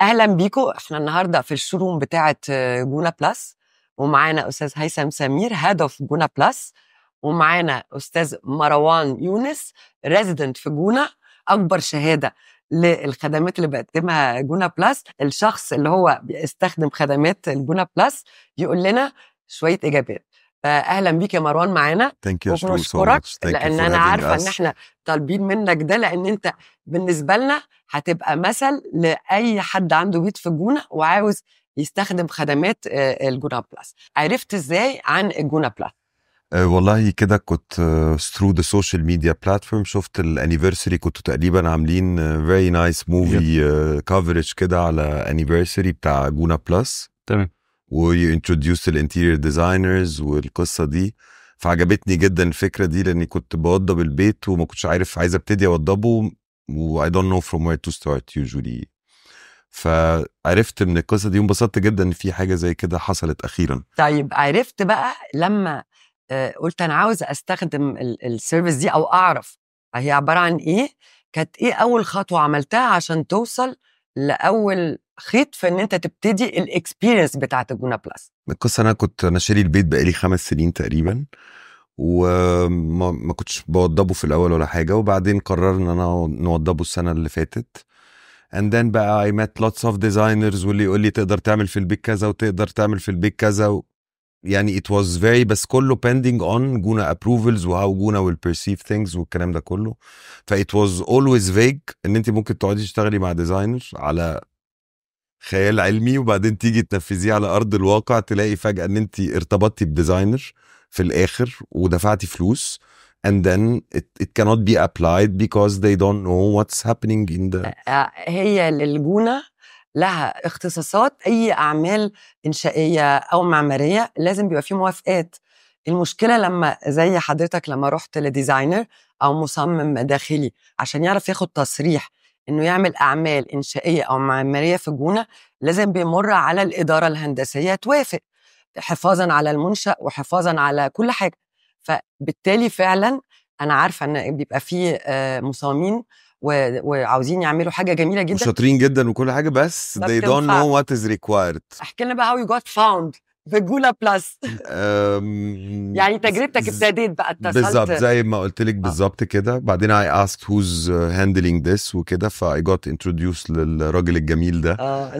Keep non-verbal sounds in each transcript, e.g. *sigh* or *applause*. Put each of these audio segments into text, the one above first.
اهلا بيكم احنا النهارده في الشروم بتاعه جونا بلس ومعانا استاذ هيثم سمير هدف جونا بلس ومعانا استاذ مروان يونس ريزيدنت في جونا اكبر شهاده للخدمات اللي بقدمها جونا بلس الشخص اللي هو بيستخدم خدمات الجونا بلس يقول لنا شويه اجابات فاهلا بيك يا مروان معانا ثانك يو so لان انا عارفه ان احنا طالبين منك ده لان انت بالنسبه لنا هتبقى مثل لاي حد عنده بيت في الجونه وعاوز يستخدم خدمات آه، الجونا بلاس عرفت ازاي عن الجونا بلاس آه، والله كده كنت ثرو ذا سوشيال ميديا بلاتفورم شفت الانيفرساري كنتوا تقريبا عاملين فيري نايس موفي كفرج كده على انيفرساري بتاع جونا بلس تمام ويو انتروديوس الانتيرير ديزاينرز والقصه دي فعجبتني جدا الفكره دي لاني كنت بوضب البيت وما كنتش عارف عايز ابتدي اوضبه و I don't know from where to start usually فعرفت من القصه دي وانبسطت جدا ان في حاجه زي كده حصلت اخيرا طيب عرفت بقى لما آه، قلت انا عاوز استخدم السيرفيس دي او اعرف هي عباره عن ايه كانت ايه اول خطوه عملتها عشان توصل لاول خيط في ان انت تبتدي الاكسبيرينس بتاعت الجونا بلس القصه انا كنت انا شاري البيت بقالي خمس سنين تقريبا وما كنتش بوضبه في الاول ولا حاجه وبعدين قررنا انا نوضبه السنه اللي فاتت اند ذن بقى اي مات لوتس اوف ديزاينرز واللي يقول لي تقدر تعمل في البيت كذا وتقدر تعمل في البيت كذا و... يعني ات واز فيري بس كله بيندينج اون جونا ابروفلز وهاو جونا ويل بيرسيف ثينجز والكلام ده كله فا واز اولويز فيج ان انت ممكن تقعدي تشتغلي مع ديزاينر على خيال علمي وبعدين تيجي تنفذيه على ارض الواقع تلاقي فجاه ان انت ارتبطتي بديزاينر في الاخر ودفعتي فلوس and then it, it cannot be applied because they don't know what's happening in the هي للجونه لها اختصاصات اي اعمال انشائيه او معماريه لازم بيبقى فيه موافقات المشكله لما زي حضرتك لما رحت لديزاينر او مصمم داخلي عشان يعرف ياخد تصريح انه يعمل اعمال انشائيه او معماريه في جونه لازم بيمر على الاداره الهندسيه توافق حفاظا على المنشا وحفاظا على كل حاجه فبالتالي فعلا انا عارفه ان بيبقى في آه، مصممين وعاوزين يعملوا حاجه جميله جدا وشاطرين جدا وكل حاجه بس they don't know what is required احكي لنا بقى how you got found في جولا بلس *laughs* يعني تجربتك ابتدت بقى اتصلت بالظبط زي ما قلت لك آه. بالظبط كده بعدين اي اسكت هوز هاندلينج ذس وكده فاي جوت انتروديوس للراجل الجميل ده اه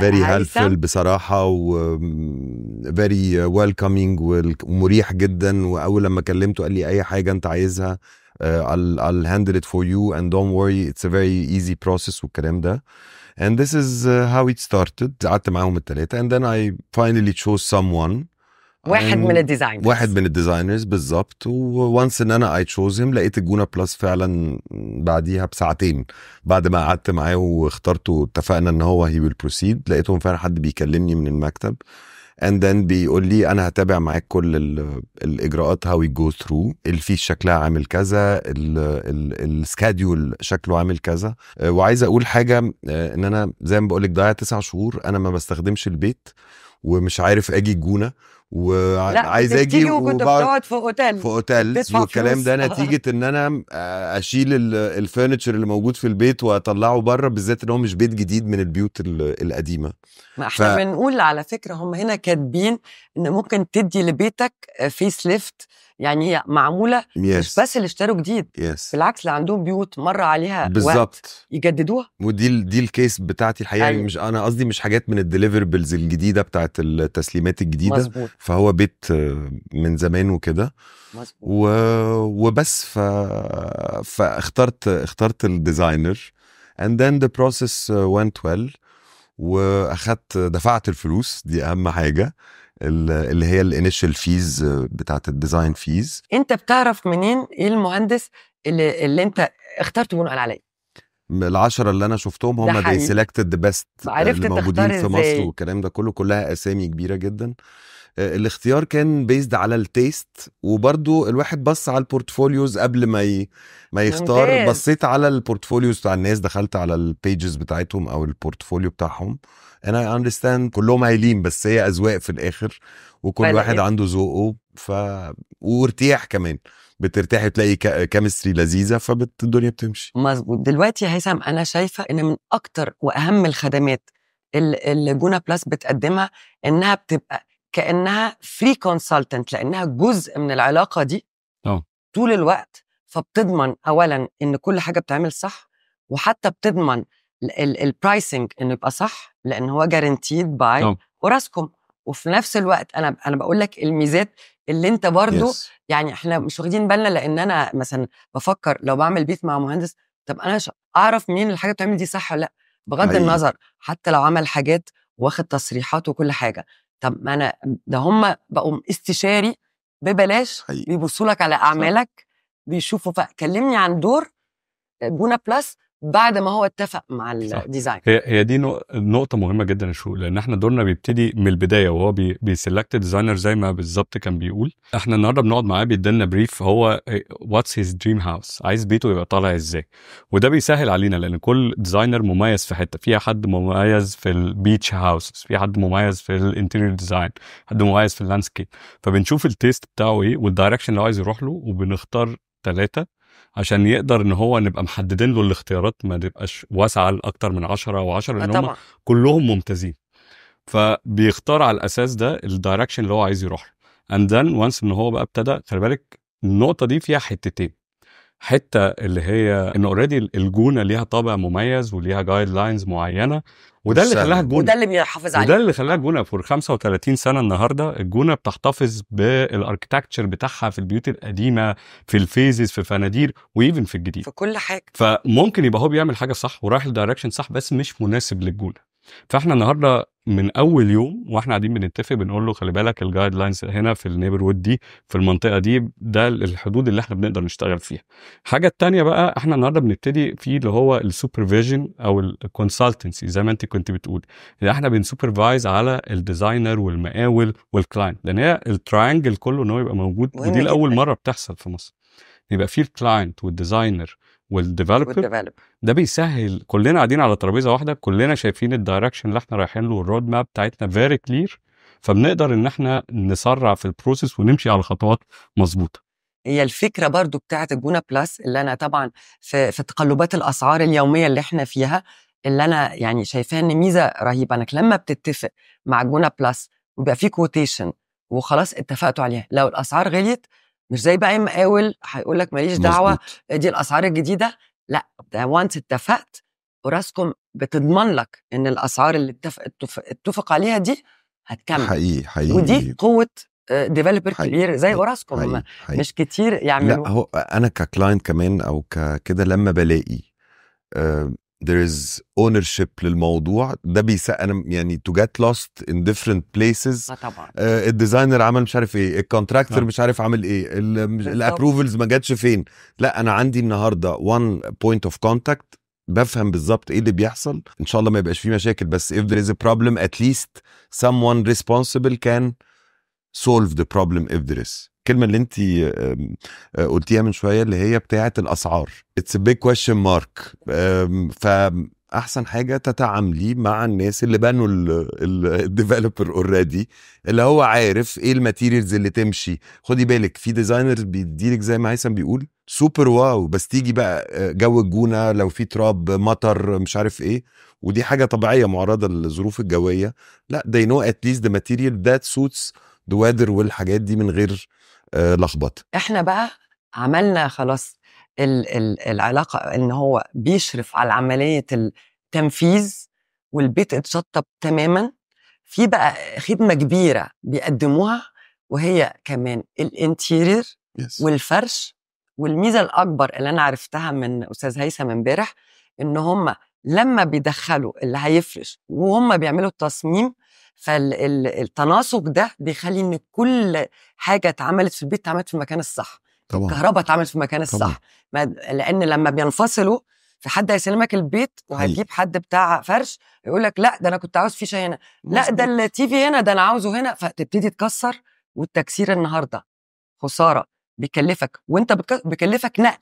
فيري آه، هيلفل بصراحه و فيري ويلكمينج ومريح جدا واول لما كلمته قال لي اي حاجه انت عايزها آه، I'll, I'll handle it for you and don't worry it's a very easy process والكلام ده and this is uh, how it started قعدت معاهم الثلاثه and then I finally chose someone واحد من الديزاينرز واحد من الديزاينرز بالظبط وونس ان انا اي تشوز هيم لقيت الجونه بلس فعلا بعديها بساعتين بعد ما قعدت معاه واخترته واتفقنا ان هو هي ويل بروسيد لقيتهم فعلا حد بيكلمني من المكتب اند ذن بيقول لي انا هتابع معاك كل الاجراءات هاو جو ثرو الفيش شكلها عامل كذا السكادول شكله عامل كذا آه، وعايز اقول حاجه آه، ان انا زي ما بقول لك ضيعت تسع شهور انا ما بستخدمش البيت ومش عارف اجي الجونه وعايز اجي وبقعد في اوتيل في اوتيلز والكلام ده *laughs* نتيجه ان انا آه، اشيل الفرنتشر اللي موجود في البيت واطلعه بره بالذات ان هو مش بيت جديد من البيوت القديمه ما احنا ف... بنقول على فكره هم هنا كاتبين ان ممكن تدي لبيتك فيس آه، ليفت يعني هي معموله yes. مش بس اللي اشتروا جديد yes. بالعكس اللي عندهم بيوت مر عليها بالظبط يجددوها ودي دي الكيس بتاعتي الحقيقه أيوة. مش انا قصدي مش حاجات من الدليفربلز الجديده بتاعت التسليمات الجديده مزبوط. فهو بيت من زمان وكده و... وبس ف... فاخترت اخترت الديزاينر and then the process went well واخدت دفعت الفلوس دي اهم حاجه اللي هي الانيشال آه، فيز بتاعت الديزاين فيز انت بتعرف منين ايه المهندس اللي, اللي انت اخترته بناء عليه العشرة اللي انا شفتهم هم دي سيلكتد ذا بيست اللي موجودين في مصر والكلام ده كله كلها اسامي كبيره جدا آه، الاختيار كان بيزد على التيست وبرضو الواحد بص على البورتفوليوز قبل ما ي... ما يختار ممتاز. بصيت على البورتفوليوز بتاع الناس دخلت على البيجز بتاعتهم او البورتفوليو بتاعهم انا اي اندرستاند كلهم عايلين بس هي اذواق في الاخر وكل بلد. واحد يعني. عنده ذوقه ف وارتياح كمان بترتاحي وتلاقي كيمستري لذيذه فالدنيا بتمشي مظبوط دلوقتي يا هيثم انا شايفه ان من اكتر واهم الخدمات اللي جونا بلس بتقدمها انها بتبقى كانها فري كونسلتنت لانها جزء من العلاقه دي أوه. طول الوقت فبتضمن اولا ان كل حاجه بتعمل صح وحتى بتضمن البرايسنج انه يبقى صح لان هو جارنتيد باي اوراسكوم وفي نفس الوقت انا انا بقول لك الميزات اللي انت برضو yes. يعني احنا مش واخدين بالنا لان انا مثلا بفكر لو بعمل بيت مع مهندس طب انا اعرف مين الحاجه بتعمل دي صح ولا لا بغض أيه. النظر حتى لو عمل حاجات واخد تصريحات وكل حاجه طب ما انا ده هم بقوا استشاري ببلاش بيبصوا لك على اعمالك بيشوفوا فكلمني عن دور بونا بلس بعد ما هو اتفق مع الديزاين هي هي دي نقطة مهمة جدا يا شو لأن احنا دورنا بيبتدي من البداية وهو بيسلكت ديزاينر زي ما بالظبط كان بيقول احنا النهارده بنقعد معاه بيدينا بريف هو واتس هيز دريم هاوس عايز بيته يبقى طالع ازاي وده بيسهل علينا لأن كل ديزاينر مميز في حتة في حد مميز في البيتش هاوس في حد مميز في الانتيريور ديزاين حد مميز في اللاندسكيب فبنشوف التيست بتاعه ايه والدايركشن اللي عايز يروح له وبنختار ثلاثة عشان يقدر ان هو نبقى محددين له الاختيارات ما تبقاش واسعه لاكتر من 10 و10 آه، لان هم كلهم ممتازين فبيختار على الاساس ده الدايركشن اللي هو عايز يروح اند ذن وانس ان هو بقى ابتدى خلي بالك النقطه دي فيها حتتين حته اللي هي ان اوريدي الجونه ليها طابع مميز وليها جايد لاينز معينه وده اللي خلاها الجونه وده اللي بيحافظ عليه وده اللي خلاها الجونه فور 35 سنه النهارده الجونه بتحتفظ بالاركتكتشر بتاعها في البيوت القديمه في الفيزز في فنادير وايفن في الجديد في كل حاجه فممكن يبقى هو بيعمل حاجه صح ورايح الدايركشن صح بس مش مناسب للجونه فاحنا النهارده من اول يوم واحنا قاعدين بنتفق بنقول له خلي بالك الجايد لاينز هنا في وود دي في المنطقه دي ده الحدود اللي احنا بنقدر نشتغل فيها الحاجه الثانيه بقى احنا النهارده بنبتدي في اللي هو السوبرفيجن او الكونسلتنسي زي ما انت كنت بتقول اللي يعني احنا بنسوبرفايز على الديزاينر والمقاول والكلاينت لان هي الترينجل كله ان هو يبقى موجود ودي لاول مره بتحصل في مصر يبقى في الكلاينت والديزاينر والديفلوبر ده بيسهل كلنا قاعدين على ترابيزه واحده كلنا شايفين الدايركشن اللي احنا رايحين له والرود ماب بتاعتنا فيري كلير فبنقدر ان احنا نسرع في البروسيس ونمشي على خطوات مظبوطه هي الفكره برضو بتاعت الجونه بلس اللي انا طبعا في, في تقلبات الاسعار اليوميه اللي احنا فيها اللي انا يعني شايفاها ان ميزه رهيبه انك لما بتتفق مع جونه بلس ويبقى في كوتيشن وخلاص اتفقتوا عليها لو الاسعار غليت مش زي بقى مقاول هيقول لك ماليش دعوه دي الاسعار الجديده لا ده وانس اتفقت اوراسكوم بتضمن لك ان الاسعار اللي اتفق, اتفق عليها دي هتكمل حقيقي حقيقي ودي قوه ديفلوبر آه، كبير زي اوراسكوم مش كتير يعملوا لا هو انا ككلاينت كمان او كده لما بلاقي آه، there is ownership للموضوع ده بيس انا يعني تو get لوست ان ديفرنت places آه، طبعا آه، الديزاينر عمل مش عارف ايه الكونتراكتور آه. مش عارف عامل ايه الابروفلز ما جاتش فين لا انا عندي النهارده وان بوينت اوف كونتاكت بفهم بالظبط ايه اللي بيحصل ان شاء الله ما يبقاش فيه مشاكل بس if there is a problem at least someone responsible can solve the problem if there is الكلمه اللي انت آه، قلتيها من شويه اللي هي بتاعه الاسعار اتس بيج كويشن مارك فاحسن حاجه تتعاملي مع الناس اللي بنوا الديفلوبر اوريدي اللي هو عارف ايه الماتيريالز اللي تمشي خدي بالك في ديزاينر بيديلك زي ما هيثم بيقول سوبر واو بس تيجي بقى آه، جو الجونه لو في تراب مطر مش عارف ايه ودي حاجه طبيعيه معرضه للظروف الجويه لا they know at least the material that suits the weather والحاجات دي من غير آه، لخبط احنا بقى عملنا خلاص ال ال العلاقه ان هو بيشرف على عمليه التنفيذ والبيت اتشطب تماما في بقى خدمه كبيره بيقدموها وهي كمان الانتيرير yes. والفرش والميزه الاكبر اللي انا عرفتها من استاذ هيثم امبارح ان هم لما بيدخلوا اللي هيفرش وهم بيعملوا التصميم فالتناسق ده بيخلي ان كل حاجه اتعملت في البيت اتعملت في المكان الصح طبعا الكهرباء اتعملت في المكان الصح طبعا. لان لما بينفصلوا في حد هيسلمك البيت وهتجيب حد بتاع فرش يقول لك لا ده انا كنت عاوز فيشه هنا لا ده التي في هنا ده انا عاوزه هنا فتبتدي تكسر والتكسير النهارده خساره بيكلفك وانت بيكلفك نقل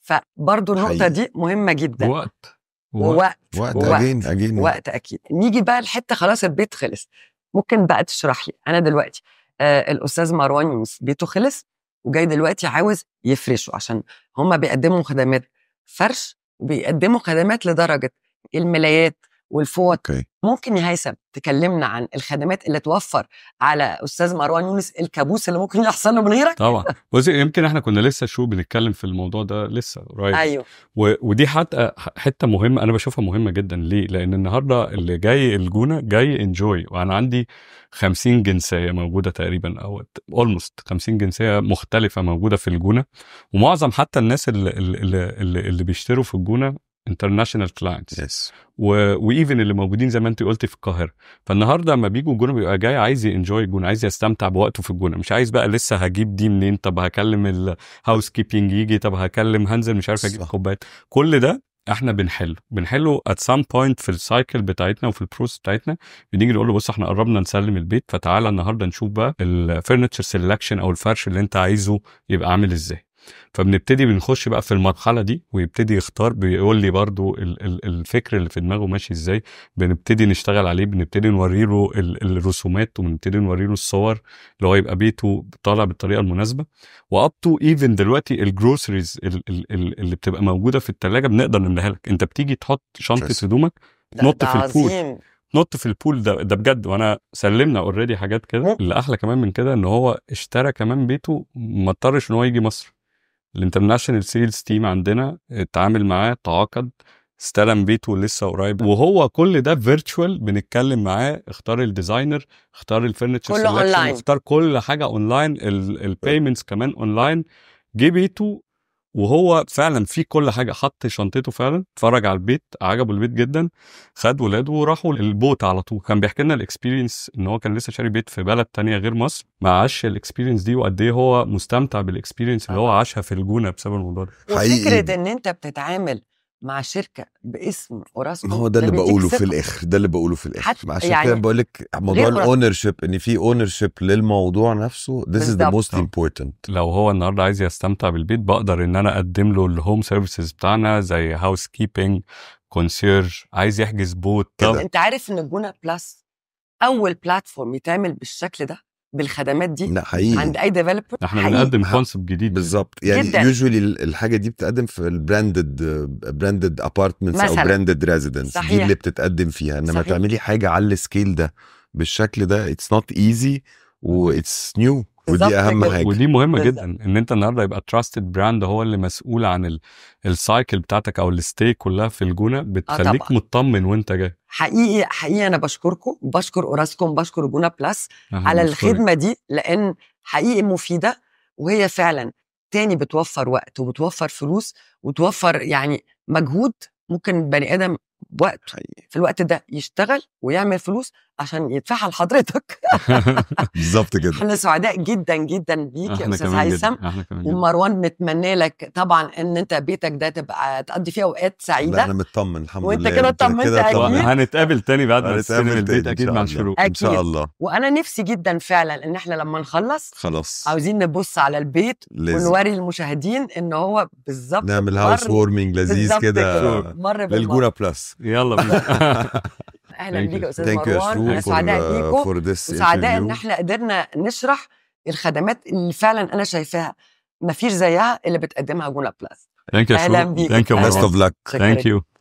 فبرضه النقطه حقيقي. دي مهمه جدا وقت ووقت وقت ووقت أجين أجين وقت أكيد نيجي بقى لحتة خلاص البيت خلص ممكن بقى تشرح لي أنا دلوقتي آه الأستاذ مروان يونس بيته خلص وجاي دلوقتي عاوز يفرشه عشان هما بيقدموا خدمات فرش وبيقدموا خدمات لدرجة الملايات والفوط okay. ممكن يا هيثم تكلمنا عن الخدمات اللي توفر على استاذ مروان يونس الكابوس اللي ممكن يحصل له من غيرك طبعا *laughs* بصي يمكن احنا كنا لسه شو بنتكلم في الموضوع ده لسه قريب ايوه و... ودي حتى حته مهمه انا بشوفها مهمه جدا ليه لان النهارده اللي جاي الجونه جاي انجوي وانا عندي 50 جنسيه موجوده تقريبا او اولموست 50 جنسيه مختلفه موجوده في الجونه ومعظم حتى الناس اللي اللي, اللي, اللي بيشتروا في الجونه انترناشونال كلاينتس يس وايفن اللي موجودين زي ما انت قلتي في القاهره فالنهارده لما بيجوا الجونه بيبقى جاي عايز ينجوي الجونه عايز يستمتع بوقته في الجونه مش عايز بقى لسه هجيب دي منين طب هكلم الهاوس كيبنج يجي طب هكلم هنزل مش عارف اجيب كوبايات كل ده احنا بنحله بنحله ات سام بوينت في السايكل بتاعتنا وفي البروس بتاعتنا بنيجي نقول له بص احنا قربنا نسلم البيت فتعالى النهارده نشوف بقى الفرنتشر سيلكشن او الفرش اللي انت عايزه يبقى عامل ازاي فبنبتدي بنخش بقى في المرحله دي ويبتدي يختار بيقول لي برضو الفكر اللي في دماغه ماشي ازاي بنبتدي نشتغل عليه بنبتدي نوري له الرسومات وبنبتدي نوري له الصور اللي هو يبقى بيته طالع بالطريقه المناسبه واب تو ايفن دلوقتي الجروسريز اللي بتبقى موجوده في الثلاجه بنقدر نملاها لك انت بتيجي تحط شنطه هدومك نط في البول نط في البول ده ده بجد وانا سلمنا اوريدي حاجات كده اللي احلى كمان من كده ان هو اشترى كمان بيته ما اضطرش ان هو يجي مصر الانترناشونال سيلز تيم عندنا اتعامل معاه تعاقد استلم بيته لسه قريب وهو كل ده فيرتشوال بنتكلم معاه اختار الديزاينر اختار الفرنتشر كله اونلاين اختار كل حاجه اونلاين البيمنتس كمان اونلاين جه بيته وهو فعلا في كل حاجه حط شنطته فعلا اتفرج على البيت عجبه البيت جدا خد ولاده وراحوا البوت على طول كان بيحكي لنا الاكسبيرينس ان هو كان لسه شاري بيت في بلد تانية غير مصر ما عاش الاكسبيرينس دي وقد ايه هو مستمتع بالاكسبيرينس اللي هو عاشها في الجونه بسبب الموضوع ده حقيقي فكره ان انت بتتعامل مع شركه باسم اوراسكوم ما هو ده اللي بقوله في الاخر ده اللي بقوله في الاخر مع شركه يعني بقول لك موضوع الاونر شيب ان في اونر شيب للموضوع نفسه ذس از ذا موست امبورتنت لو هو النهارده عايز يستمتع بالبيت بقدر ان انا اقدم له الهوم سيرفيسز بتاعنا زي هاوس كيبنج كونسيرج عايز يحجز بوت طب انت عارف ان الجونه بلس اول بلاتفورم يتعمل بالشكل ده بالخدمات دي لا حقيقي عند اي ديفلوبر احنا بنقدم كونسبت جديد بالظبط يعني يوجوالي الحاجه دي بتقدم في البراندد براندد ابارتمنتس او براندد ريزيدنس دي اللي بتتقدم فيها انما صحيح. تعملي حاجه على السكيل ده بالشكل ده اتس نوت ايزي واتس نيو ودي اهم حاجه ودي مهمه جدا ان انت النهارده يبقى تراستد براند هو اللي مسؤول عن السايكل بتاعتك او الستيك كلها في الجونه آه بتخليك آه مطمن وانت جاي حقيقي حقيقي انا بشكركم بشكر اوراسكوم بشكر جونا بلس آه على الخدمه دي لان حقيقي مفيده وهي فعلا تاني بتوفر وقت وبتوفر فلوس وتوفر يعني مجهود ممكن بني ادم وقت في الوقت ده يشتغل ويعمل فلوس عشان يدفعها لحضرتك *laughs* بالظبط كده احنا سعداء جدا جدا بيك يا استاذ هيثم ومروان نتمنى لك طبعا ان انت بيتك ده تبقى تقضي فيه اوقات سعيده لا انا مطمن الحمد لله وانت كده اطمنت اكيد هنتقابل تاني بعد ما نستلم البيت اكيد مع الشروق ان شاء الله وانا نفسي جدا فعلا ان احنا لما نخلص خلاص عاوزين نبص على البيت ونوري المشاهدين ان هو بالظبط نعمل هاوس وورمنج لذيذ كده مر بلس يلا بينا *laughs* اهلا بيك يا استاذ مروان انا سعداء بيكم وسعداء ان احنا قدرنا نشرح الخدمات اللي فعلا انا شايفاها ما فيش زيها اللي بتقدمها جولا بلاس ثانك يو ثانك يو بيست اوف لك ثانك يو